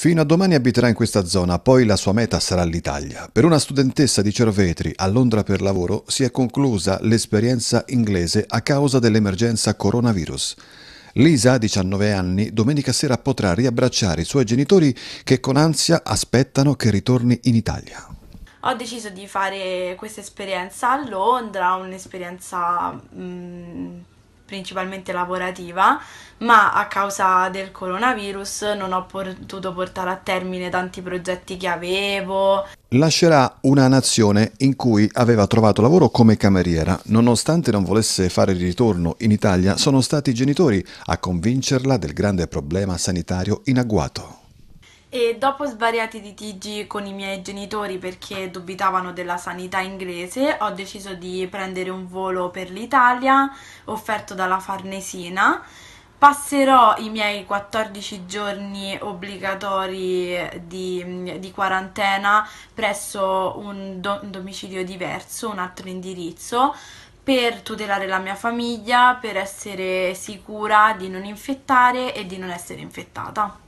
Fino a domani abiterà in questa zona, poi la sua meta sarà l'Italia. Per una studentessa di Cervetri a Londra per lavoro si è conclusa l'esperienza inglese a causa dell'emergenza coronavirus. Lisa, 19 anni, domenica sera potrà riabbracciare i suoi genitori che con ansia aspettano che ritorni in Italia. Ho deciso di fare questa esperienza a Londra, un'esperienza mh mm, principalmente lavorativa, ma a causa del coronavirus non ho potuto portare a termine tanti progetti che avevo. Lascerà una nazione in cui aveva trovato lavoro come cameriera. Nonostante non volesse fare il ritorno in Italia, sono stati i genitori a convincerla del grande problema sanitario in agguato. E dopo svariati litigi con i miei genitori perché dubitavano della sanità inglese, ho deciso di prendere un volo per l'Italia offerto dalla Farnesina. Passerò i miei 14 giorni obbligatori eh, di, mm, di quarantena presso un, do, un domicilio diverso, un altro indirizzo, per tutelare la mia famiglia, per essere sicura di non infettare e di non essere infettata.